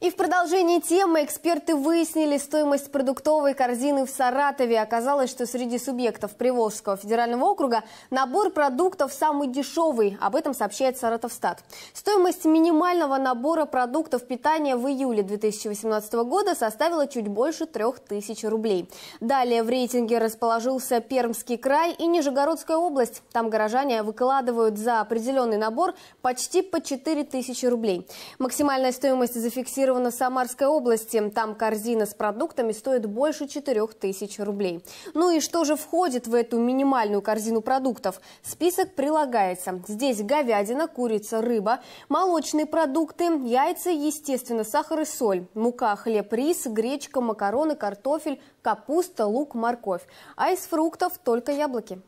И в продолжении темы эксперты выяснили стоимость продуктовой корзины в Саратове. Оказалось, что среди субъектов Приволжского федерального округа набор продуктов самый дешевый. Об этом сообщает Саратовстат. Стоимость минимального набора продуктов питания в июле 2018 года составила чуть больше 3000 рублей. Далее в рейтинге расположился Пермский край и Нижегородская область. Там горожане выкладывают за определенный набор почти по 4000 рублей. Максимальная стоимость зафиксирована заблокирована Самарская область. Там корзина с продуктами стоит больше 4 тысяч рублей. Ну и что же входит в эту минимальную корзину продуктов? Список прилагается. Здесь говядина, курица, рыба, молочные продукты, яйца, естественно, сахар и соль, мука, хлеб, рис, гречка, макароны, картофель, капуста, лук, морковь. А из фруктов только яблоки.